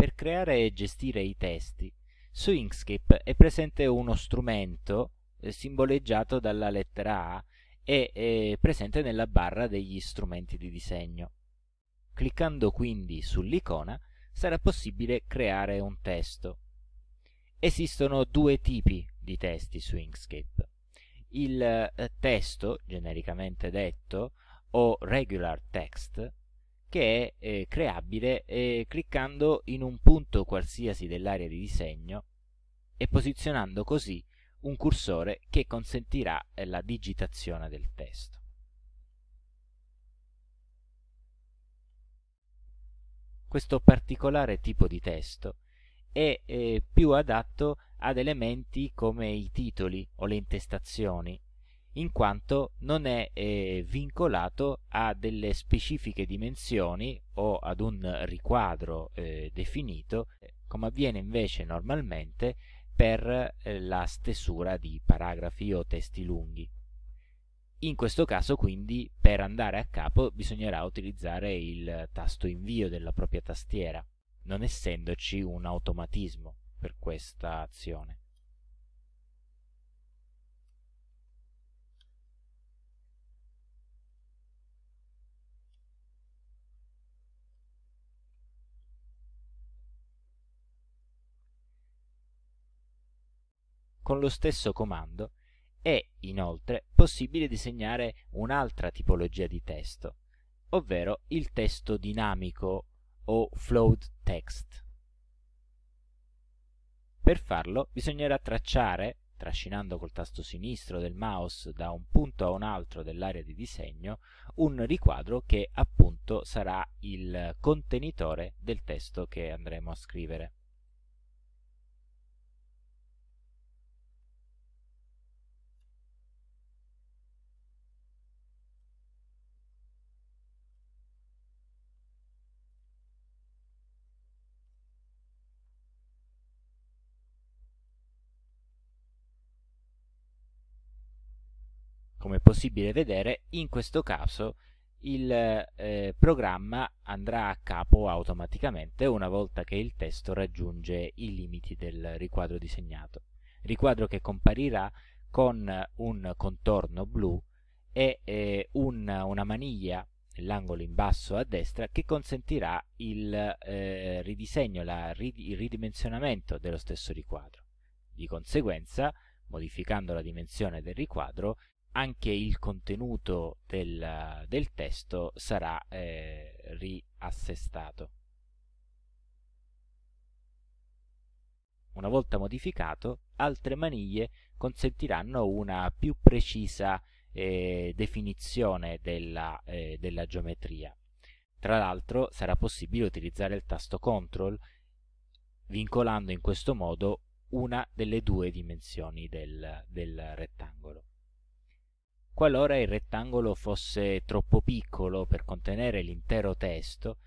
Per creare e gestire i testi, su Inkscape è presente uno strumento eh, simboleggiato dalla lettera A e è presente nella barra degli strumenti di disegno. Cliccando quindi sull'icona sarà possibile creare un testo. Esistono due tipi di testi su Inkscape. Il eh, testo, genericamente detto, o regular text, che è eh, creabile eh, cliccando in un punto qualsiasi dell'area di disegno e posizionando così un cursore che consentirà eh, la digitazione del testo. Questo particolare tipo di testo è eh, più adatto ad elementi come i titoli o le intestazioni in quanto non è eh, vincolato a delle specifiche dimensioni o ad un riquadro eh, definito, come avviene invece normalmente per eh, la stesura di paragrafi o testi lunghi. In questo caso quindi per andare a capo bisognerà utilizzare il tasto invio della propria tastiera, non essendoci un automatismo per questa azione. con lo stesso comando è inoltre possibile disegnare un'altra tipologia di testo, ovvero il testo dinamico o float text. Per farlo bisognerà tracciare, trascinando col tasto sinistro del mouse da un punto a un altro dell'area di disegno, un riquadro che appunto sarà il contenitore del testo che andremo a scrivere. come è possibile vedere, in questo caso il eh, programma andrà a capo automaticamente una volta che il testo raggiunge i limiti del riquadro disegnato. Riquadro che comparirà con un contorno blu e eh, un, una maniglia nell'angolo in basso a destra che consentirà il eh, ridisegno, la, il ridimensionamento dello stesso riquadro. Di conseguenza, modificando la dimensione del riquadro, anche il contenuto del, del testo sarà eh, riassestato. Una volta modificato, altre maniglie consentiranno una più precisa eh, definizione della, eh, della geometria. Tra l'altro sarà possibile utilizzare il tasto CTRL vincolando in questo modo una delle due dimensioni del, del rettangolo. Qualora il rettangolo fosse troppo piccolo per contenere l'intero testo,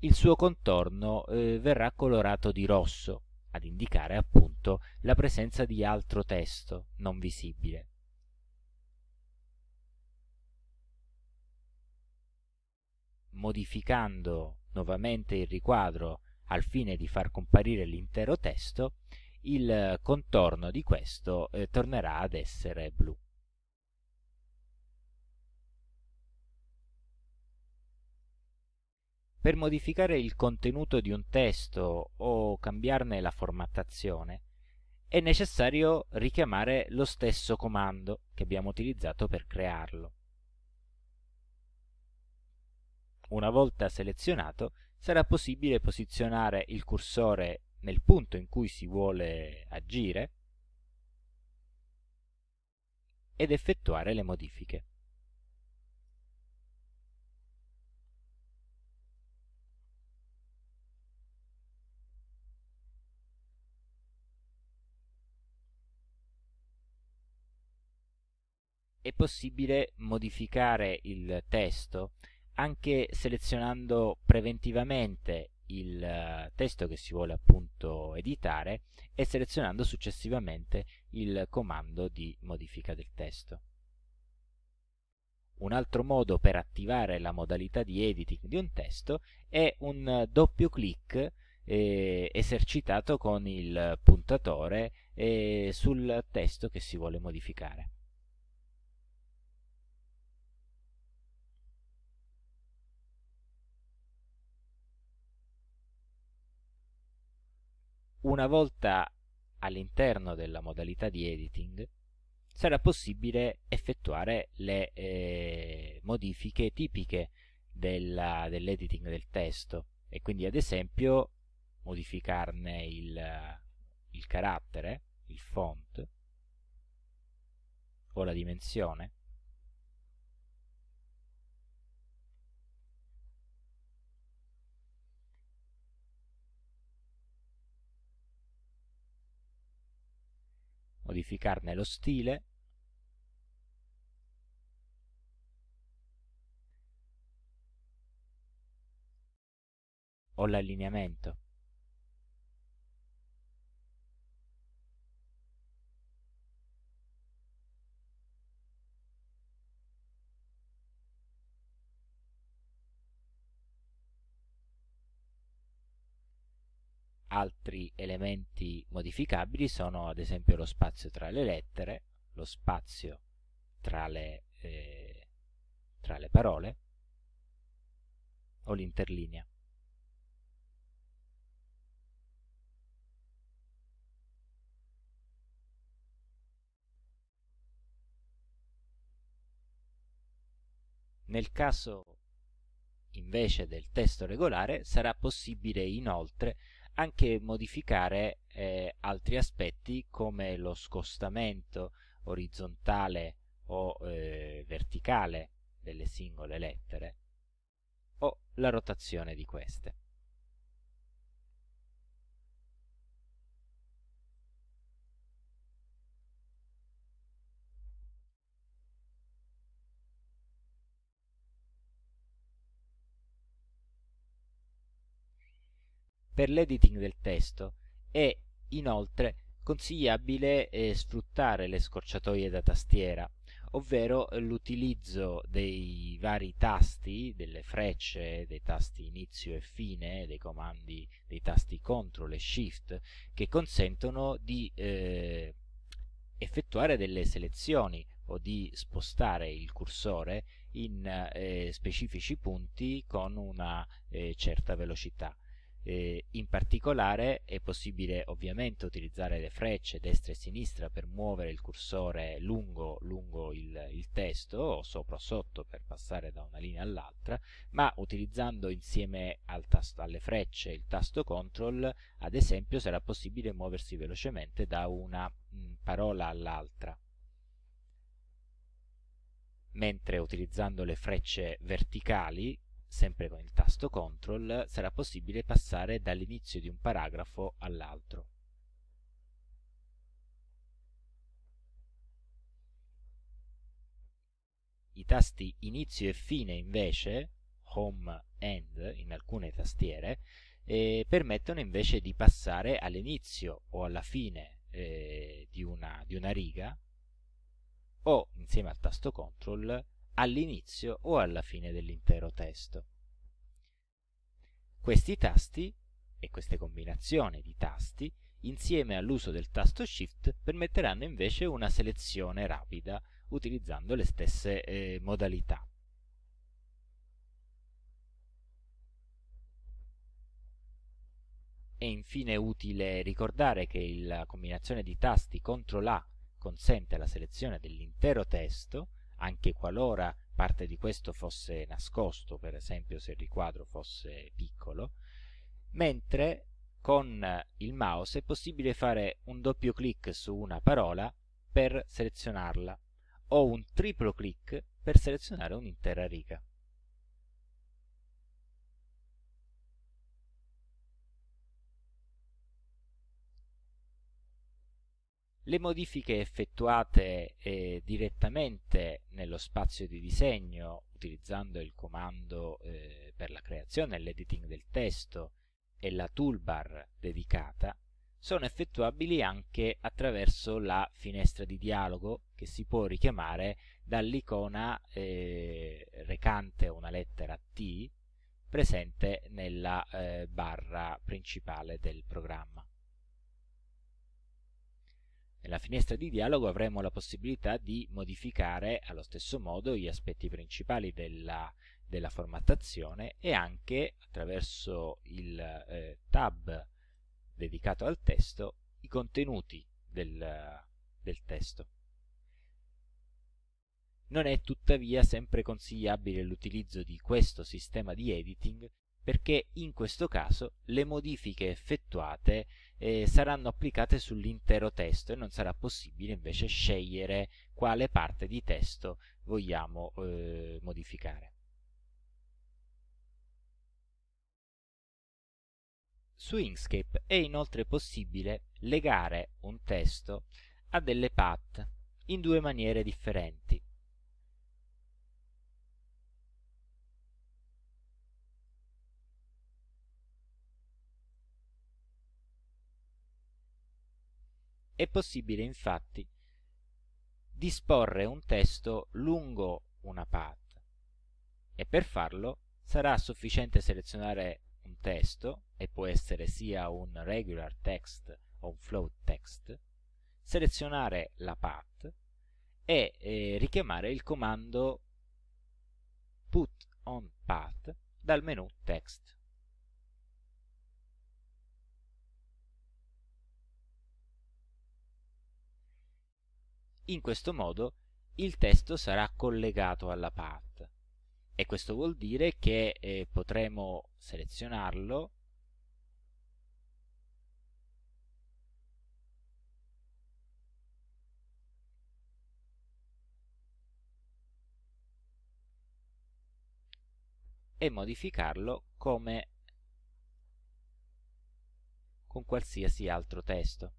il suo contorno eh, verrà colorato di rosso, ad indicare appunto la presenza di altro testo non visibile. Modificando nuovamente il riquadro al fine di far comparire l'intero testo, il contorno di questo eh, tornerà ad essere blu. Per modificare il contenuto di un testo o cambiarne la formattazione è necessario richiamare lo stesso comando che abbiamo utilizzato per crearlo. Una volta selezionato sarà possibile posizionare il cursore nel punto in cui si vuole agire ed effettuare le modifiche. è possibile modificare il testo anche selezionando preventivamente il eh, testo che si vuole appunto editare e selezionando successivamente il comando di modifica del testo. Un altro modo per attivare la modalità di editing di un testo è un doppio clic eh, esercitato con il puntatore eh, sul testo che si vuole modificare. una volta all'interno della modalità di editing sarà possibile effettuare le eh, modifiche tipiche dell'editing del testo e quindi ad esempio modificarne il, il carattere, il font o la dimensione modificarne lo stile o l'allineamento. altri elementi modificabili sono ad esempio lo spazio tra le lettere, lo spazio tra le, eh, tra le parole o l'interlinea. Nel caso invece del testo regolare sarà possibile inoltre anche modificare eh, altri aspetti come lo scostamento orizzontale o eh, verticale delle singole lettere o la rotazione di queste. per l'editing del testo e inoltre consigliabile eh, sfruttare le scorciatoie da tastiera, ovvero l'utilizzo dei vari tasti, delle frecce, dei tasti inizio e fine, dei comandi, dei tasti control e SHIFT, che consentono di eh, effettuare delle selezioni o di spostare il cursore in eh, specifici punti con una eh, certa velocità. Eh, in particolare è possibile ovviamente utilizzare le frecce destra e sinistra per muovere il cursore lungo, lungo il, il testo o sopra o sotto per passare da una linea all'altra, ma utilizzando insieme al tasto, alle frecce il tasto CTRL ad esempio sarà possibile muoversi velocemente da una mh, mm, parola all'altra mentre utilizzando le frecce verticali sempre con il tasto CTRL, sarà possibile passare dall'inizio di un paragrafo all'altro. I tasti inizio e fine invece, home, end, in alcune tastiere, eh, permettono invece di passare all'inizio o alla fine eh, di, una, di una riga o, insieme al tasto CTRL, all'inizio o alla fine dell'intero testo. Questi tasti e queste combinazioni di tasti insieme all'uso del tasto Shift permetteranno invece una selezione rapida utilizzando le stesse eh, modalità. È infine utile ricordare che la combinazione di tasti CTRL A consente la selezione dell'intero testo anche qualora parte di questo fosse nascosto, per esempio se il riquadro fosse piccolo, mentre con il mouse è possibile fare un doppio clic su una parola per selezionarla o un triplo clic per selezionare un'intera riga. Le modifiche effettuate eh, direttamente nello spazio di disegno utilizzando il comando eh, per la creazione e l'editing del testo e la toolbar dedicata sono effettuabili anche attraverso la finestra di dialogo che si può richiamare dall'icona eh, recante una lettera T presente nella eh, barra principale del programma. Nella finestra di dialogo avremo la possibilità di modificare allo stesso modo gli aspetti principali della, della formattazione e anche attraverso il eh, tab dedicato al testo i contenuti del, del testo. Non è tuttavia sempre consigliabile l'utilizzo di questo sistema di editing perché in questo caso le modifiche effettuate eh, saranno applicate sull'intero testo e non sarà possibile invece scegliere quale parte di testo vogliamo eh, modificare. Su Inkscape è inoltre possibile legare un testo a delle path in due maniere differenti. È possibile infatti disporre un testo lungo una path e per farlo sarà sufficiente selezionare un testo e può essere sia un regular text o un float text, selezionare la path e eh, richiamare il comando put on path dal menu text. In questo modo il testo sarà collegato alla part e questo vuol dire che eh, potremo selezionarlo e modificarlo come con qualsiasi altro testo.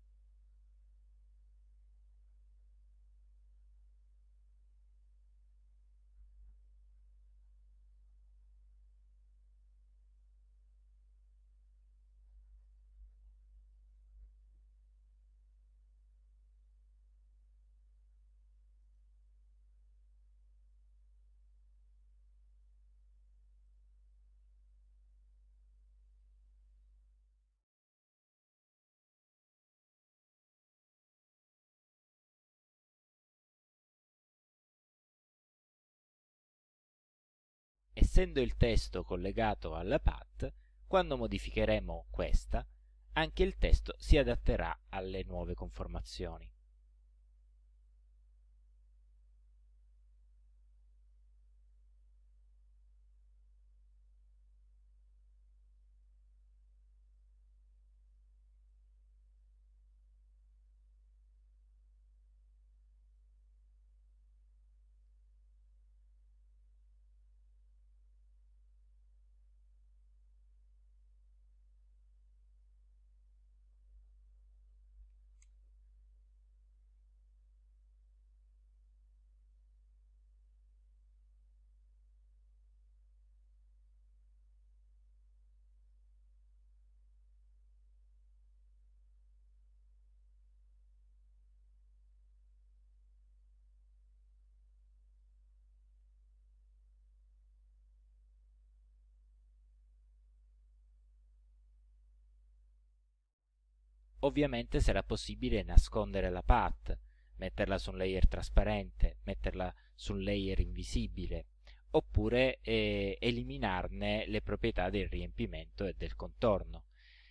essendo il testo collegato alla path, quando modificheremo questa, anche il testo si adatterà alle nuove conformazioni. Ovviamente sarà possibile nascondere la path, metterla su un layer trasparente, metterla su un layer invisibile, oppure eh, eliminarne le proprietà del riempimento e del contorno.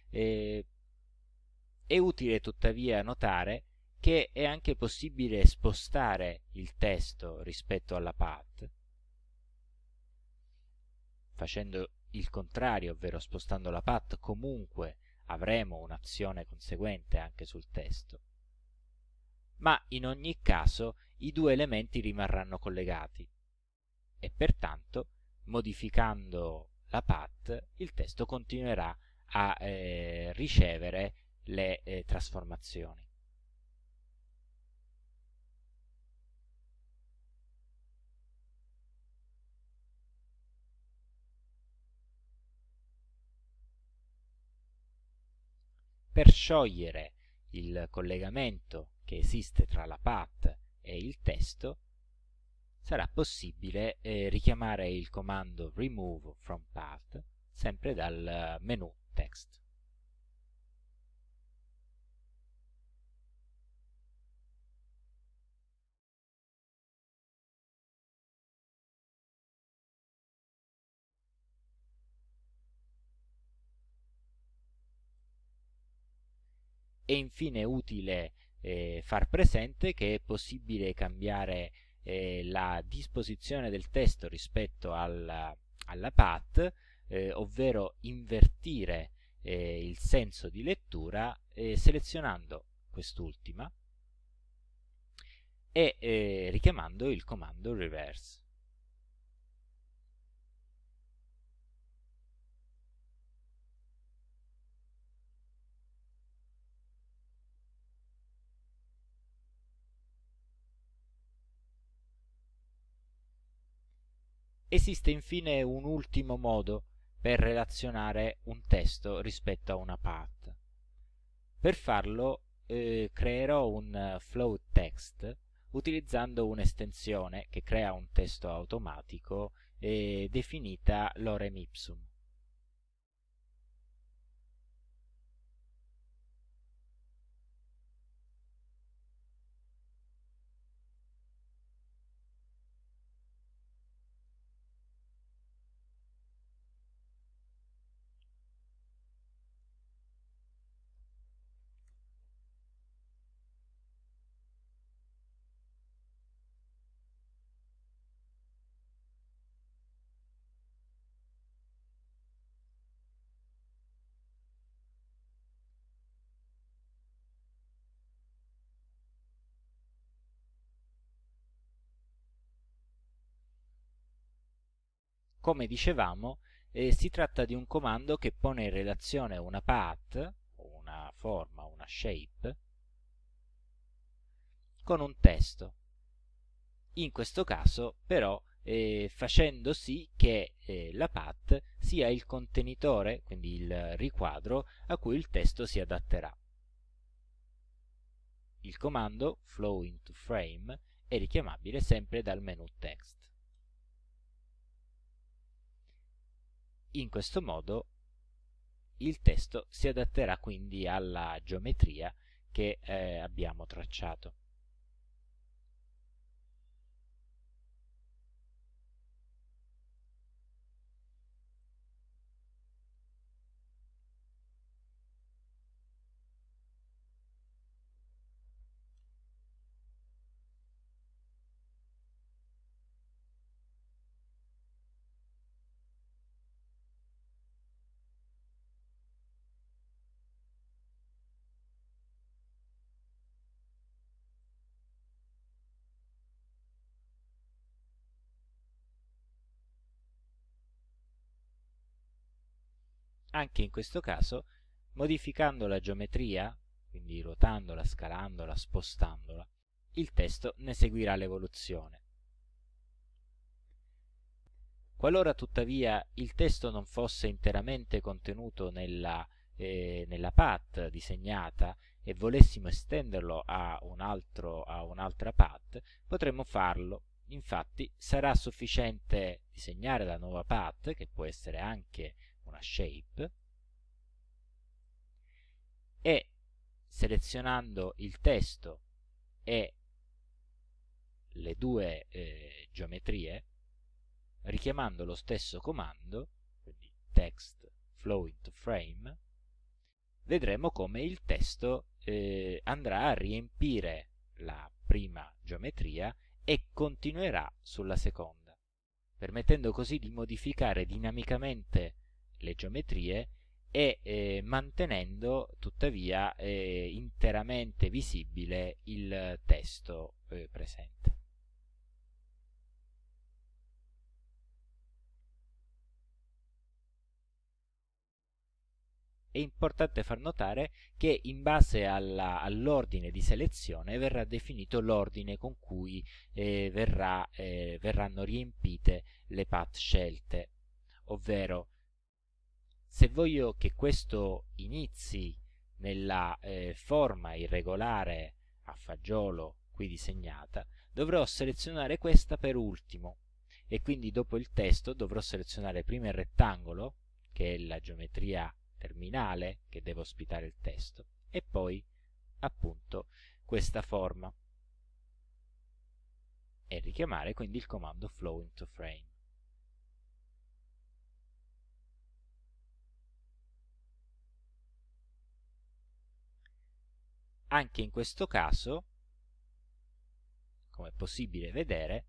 Eh, è utile tuttavia notare che è anche possibile spostare il testo rispetto alla path, facendo il contrario, ovvero spostando la path comunque avremo un'azione conseguente anche sul testo. Ma in ogni caso i due elementi rimarranno collegati e pertanto, modificando la path, il testo continuerà a eh, ricevere le eh, trasformazioni. sciogliere il collegamento che esiste tra la path e il testo, sarà possibile eh, richiamare il comando remove from path sempre dal eh, menu text. È infine utile eh, far presente che è possibile cambiare eh, la disposizione del testo rispetto alla, alla path, eh, ovvero invertire eh, il senso di lettura eh, selezionando quest'ultima e eh, richiamando il comando reverse. Esiste infine un ultimo modo per relazionare un testo rispetto a una path. Per farlo eh, creerò un flow text utilizzando un'estensione che crea un testo automatico eh, definita lorem ipsum. Come dicevamo, eh, si tratta di un comando che pone in relazione una path, una forma, una shape, con un testo. In questo caso, però, eh, facendo sì che eh, la path sia il contenitore, quindi il riquadro, a cui il testo si adatterà. Il comando flow into frame è richiamabile sempre dal menu text. In questo modo il testo si adatterà quindi alla geometria che eh, abbiamo tracciato. Anche in questo caso, modificando la geometria, quindi ruotandola, scalandola, spostandola, il testo ne seguirà l'evoluzione. Qualora tuttavia il testo non fosse interamente contenuto nella, eh, nella path disegnata e volessimo estenderlo a, un altro, a un'altra path, potremmo farlo. Infatti sarà sufficiente disegnare la nuova path, che può essere anche una shape e selezionando il testo e le due eh, geometrie richiamando lo stesso comando quindi text flow into frame vedremo come il testo eh, andrà a riempire la prima geometria e continuerà sulla seconda permettendo così di modificare dinamicamente le geometrie e eh, mantenendo tuttavia eh, interamente visibile il testo eh, presente. È importante far notare che in base all'ordine all di selezione verrà definito l'ordine con cui eh, verrà, eh, verranno riempite le path scelte, ovvero se voglio che questo inizi nella eh, forma irregolare a fagiolo qui disegnata, dovrò selezionare questa per ultimo e quindi dopo il testo dovrò selezionare prima il rettangolo, che è la geometria terminale che deve ospitare il testo, e poi appunto questa forma e richiamare quindi il comando flow into frame. Anche in questo caso, come è possibile vedere,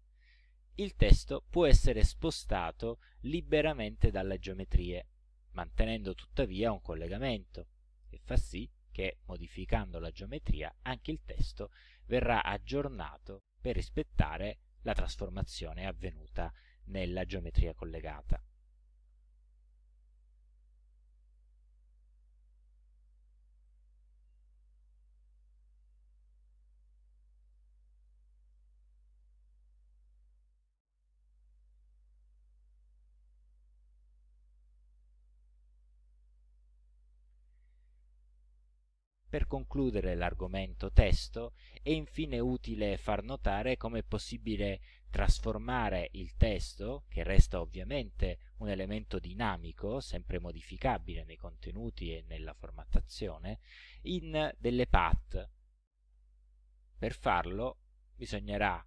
il testo può essere spostato liberamente dalle geometrie, mantenendo tuttavia un collegamento, che fa sì che, modificando la geometria, anche il testo verrà aggiornato per rispettare la trasformazione avvenuta nella geometria collegata. Per concludere l'argomento testo è infine utile far notare come è possibile trasformare il testo, che resta ovviamente un elemento dinamico, sempre modificabile nei contenuti e nella formattazione, in delle path. Per farlo bisognerà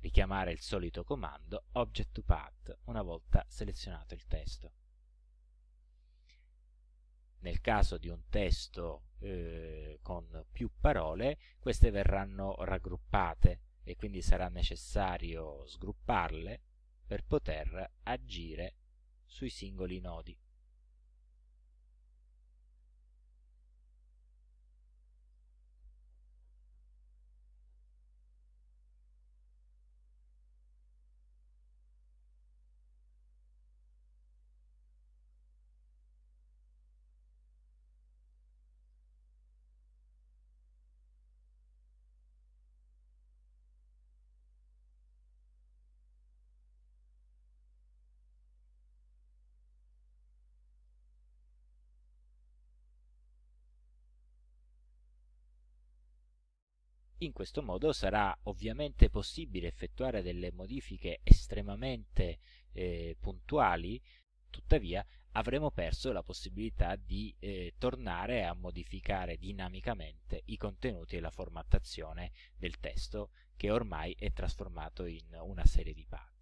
richiamare il solito comando object to path una volta selezionato il testo. Nel caso di un testo eh, con più parole, queste verranno raggruppate e quindi sarà necessario sgrupparle per poter agire sui singoli nodi. In questo modo sarà ovviamente possibile effettuare delle modifiche estremamente eh, puntuali, tuttavia avremo perso la possibilità di eh, tornare a modificare dinamicamente i contenuti e la formattazione del testo che ormai è trasformato in una serie di pagine.